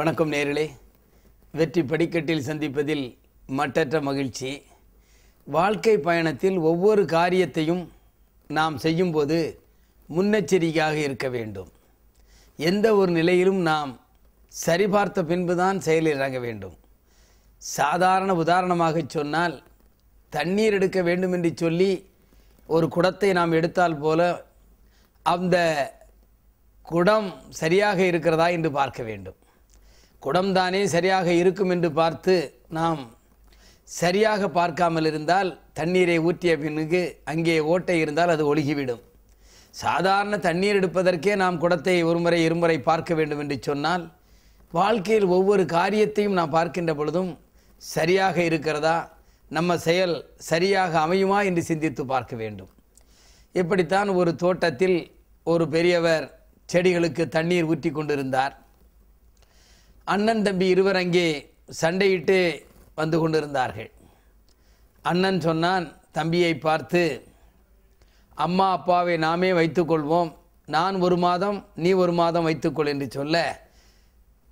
வணக்கம் நேரலே வெற்றி படிக்கட்டில் சந்திப்பதில் மற்றற்ற மகிழ்ச்சி வாழ்க்கை பயணத்தில் ஒவ்வொரு காரியத்தையும் நாம் செய்யும்போது முன்னெச்சரிக்கையாக இருக்க வேண்டும் எந்த ஒரு நிலையிலும் நாம் சரிபார்த்த பின்புதான் செயலில் இறங்க வேண்டும் சாதாரண உதாரணமாக சொன்னால் தண்ணீர் எடுக்க வேண்டும் என்று சொல்லி ஒரு குடத்தை நாம் எடுத்தால் போல அந்த குடம் சரியாக இருக்கிறதா என்று பார்க்க வேண்டும் குடம்தானே சரியாக இருக்கும் என்று பார்த்து நாம் சரியாக பார்க்காமல் இருந்தால் தண்ணீரை ஊற்றிய பின்னுக்கு அங்கே ஓட்டை இருந்தால் அது ஒழுகிவிடும் சாதாரண தண்ணீர் எடுப்பதற்கே நாம் குடத்தை ஒருமுறை இருமுறை பார்க்க வேண்டும் என்று சொன்னால் வாழ்க்கையில் ஒவ்வொரு காரியத்தையும் நாம் பார்க்கின்ற பொழுதும் சரியாக இருக்கிறதா நம்ம செயல் சரியாக அமையுமா என்று சிந்தித்து பார்க்க வேண்டும் இப்படித்தான் ஒரு தோட்டத்தில் ஒரு பெரியவர் செடிகளுக்கு தண்ணீர் ஊற்றி கொண்டிருந்தார் அண்ணன் தம்பி இருவர் அங்கே சண்டையிட்டு வந்து கொண்டிருந்தார்கள் அண்ணன் சொன்னான் தம்பியை பார்த்து அம்மா அப்பாவை நாமே வைத்துக்கொள்வோம் நான் ஒரு மாதம் நீ ஒரு மாதம் வைத்துக்கொள் என்று சொல்ல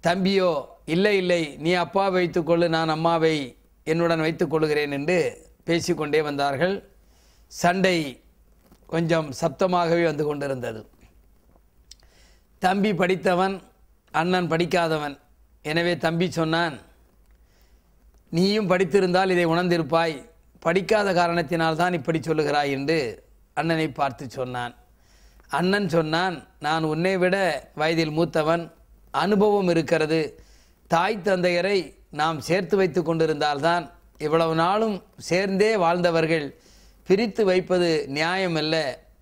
தம்பியோ இல்லை இல்லை நீ அப்பாவை வைத்துக்கொள்ளு நான் அம்மாவை என்னுடன் வைத்துக்கொள்கிறேன் என்று பேசிக்கொண்டே வந்தார்கள் சண்டை கொஞ்சம் சப்தமாகவே வந்து கொண்டிருந்தது தம்பி படித்தவன் அண்ணன் படிக்காதவன் எனவே தம்பி சொன்னான் நீயும் படித்திருந்தால் இதை உணர்ந்திருப்பாய் படிக்காத காரணத்தினால் தான் இப்படி சொல்லுகிறாய் என்று அண்ணனை பார்த்து சொன்னான் அண்ணன் சொன்னான் நான் உன்னை விட வயதில் மூத்தவன் அனுபவம் இருக்கிறது தாய் தந்தையரை நாம் சேர்த்து வைத்து கொண்டிருந்தால்தான் இவ்வளவு நாளும் சேர்ந்தே வாழ்ந்தவர்கள் பிரித்து வைப்பது நியாயமல்ல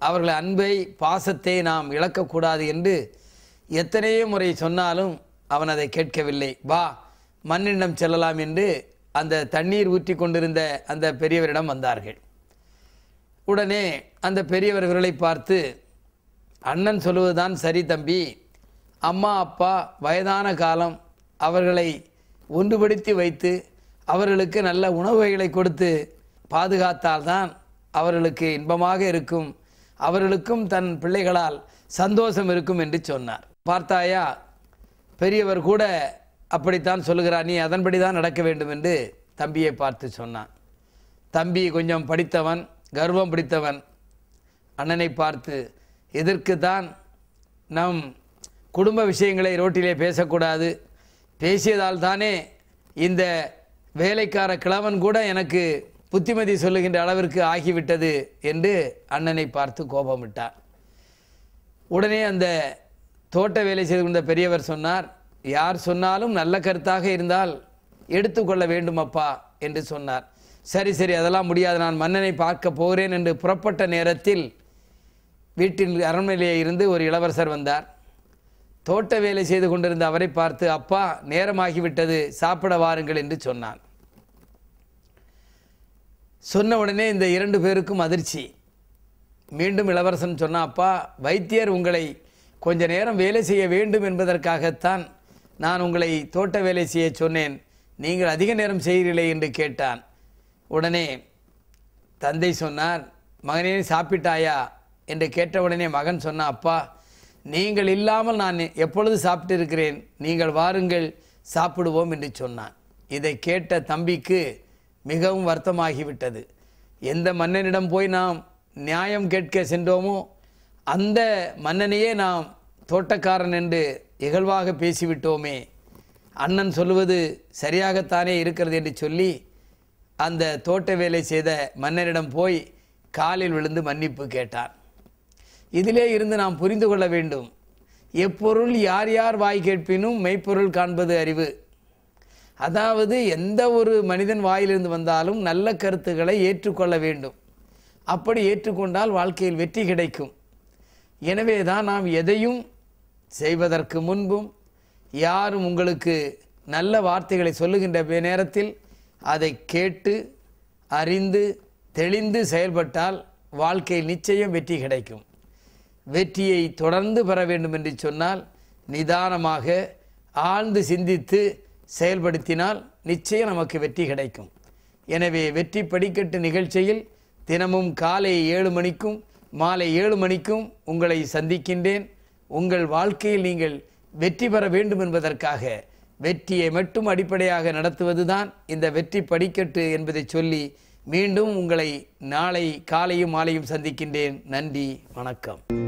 அவர்கள் அன்பை பாசத்தை நாம் இழக்கக்கூடாது என்று எத்தனையோ முறை சொன்னாலும் அவன் அதை கேட்கவில்லை வா மண்ணிடம் செல்லலாம் என்று அந்த தண்ணீர் ஊற்றி கொண்டிருந்த அந்த பெரியவரிடம் வந்தார்கள் உடனே அந்த பெரியவர்களை பார்த்து அண்ணன் சொல்லுவதுதான் சரி தம்பி அம்மா அப்பா வயதான காலம் அவர்களை ஒன்றுபடுத்தி வைத்து அவர்களுக்கு நல்ல உணவுகளை கொடுத்து பாதுகாத்தால்தான் அவர்களுக்கு இன்பமாக இருக்கும் அவர்களுக்கும் தன் பிள்ளைகளால் சந்தோஷம் இருக்கும் என்று சொன்னார் பார்த்தாயா பெரியவர் கூட அப்படித்தான் சொல்லுகிறார் நீ அதன்படி தான் நடக்க வேண்டும் என்று தம்பியை பார்த்து சொன்னான் தம்பி கொஞ்சம் படித்தவன் கர்வம் பிடித்தவன் அண்ணனை பார்த்து எதற்கு தான் நம் குடும்ப விஷயங்களை ரோட்டிலே பேசக்கூடாது பேசியதால் தானே இந்த வேலைக்கார கிழவன் கூட எனக்கு புத்திமதி சொல்லுகின்ற அளவிற்கு ஆகிவிட்டது என்று அண்ணனை பார்த்து கோபமிட்டான் உடனே அந்த தோட்ட வேலை செய்து கொண்ட பெரியவர் சொன்னார் யார் சொன்னாலும் நல்ல கருத்தாக இருந்தால் எடுத்துக்கொள்ள வேண்டும் அப்பா என்று சொன்னார் சரி சரி அதெல்லாம் முடியாது நான் மன்னனை பார்க்க போகிறேன் என்று புறப்பட்ட நேரத்தில் வீட்டில் அரண்மனையிலே இருந்து ஒரு இளவரசர் வந்தார் தோட்ட வேலை செய்து கொண்டிருந்த அவரை பார்த்து அப்பா நேரமாகிவிட்டது சாப்பிட வாருங்கள் என்று சொன்னான் சொன்ன உடனே இந்த இரண்டு பேருக்கும் அதிர்ச்சி மீண்டும் இளவரசன் சொன்னான் அப்பா வைத்தியர் உங்களை கொஞ்ச நேரம் வேலை செய்ய வேண்டும் என்பதற்காகத்தான் நான் உங்களை தோட்ட வேலை செய்ய சொன்னேன் நீங்கள் அதிக நேரம் செய்கிறீர்களே என்று கேட்டான் உடனே தந்தை சொன்னார் மகனே சாப்பிட்டாயா என்று கேட்ட உடனே மகன் சொன்னான் அப்பா நீங்கள் இல்லாமல் நான் எப்பொழுது சாப்பிட்டு இருக்கிறேன் நீங்கள் வாருங்கள் சாப்பிடுவோம் என்று சொன்னான் இதை கேட்ட தம்பிக்கு மிகவும் வருத்தமாகிவிட்டது எந்த மன்னனிடம் போய் நாம் நியாயம் கேட்க சென்றோமோ அந்த மன்னனையே நாம் தோட்டக்காரன் என்று இகழ்வாக பேசிவிட்டோமே அண்ணன் சொல்லுவது சரியாகத்தானே இருக்கிறது என்று சொல்லி அந்த தோட்ட வேலை செய்த மன்னரிடம் போய் காலில் விழுந்து மன்னிப்பு கேட்டான் இதிலே இருந்து நாம் புரிந்து கொள்ள வேண்டும் எப்பொருள் யார் யார் வாய் கேட்பினும் மெய்ப்பொருள் காண்பது அறிவு அதாவது எந்த ஒரு மனிதன் வாயிலிருந்து வந்தாலும் நல்ல கருத்துக்களை ஏற்றுக்கொள்ள வேண்டும் அப்படி ஏற்றுக்கொண்டால் வாழ்க்கையில் வெற்றி கிடைக்கும் எனவே தான் நாம் எதையும் செய்வதற்கு முன்பும் யாரும் உங்களுக்கு நல்ல வார்த்தைகளை சொல்லுகின்ற நேரத்தில் அதை கேட்டு அறிந்து தெளிந்து செயல்பட்டால் வாழ்க்கை நிச்சயம் வெற்றி கிடைக்கும் வெற்றியை தொடர்ந்து பெற வேண்டும் என்று சொன்னால் நிதானமாக ஆழ்ந்து சிந்தித்து செயல்படுத்தினால் நிச்சயம் நமக்கு வெற்றி கிடைக்கும் எனவே வெற்றி படிக்கட்டு நிகழ்ச்சியில் தினமும் காலை ஏழு மணிக்கும் மாலை ஏழு மணிக்கும் உங்களை சந்திக்கின்றேன் உங்கள் வாழ்க்கையில் நீங்கள் வெற்றி பெற வேண்டும் என்பதற்காக வெற்றியை மட்டும் அடிப்படையாக நடத்துவதுதான் இந்த வெற்றி படிக்கட்டு என்பதை சொல்லி மீண்டும் உங்களை நாளை காலையும் மாலையும் சந்திக்கின்றேன் நன்றி வணக்கம்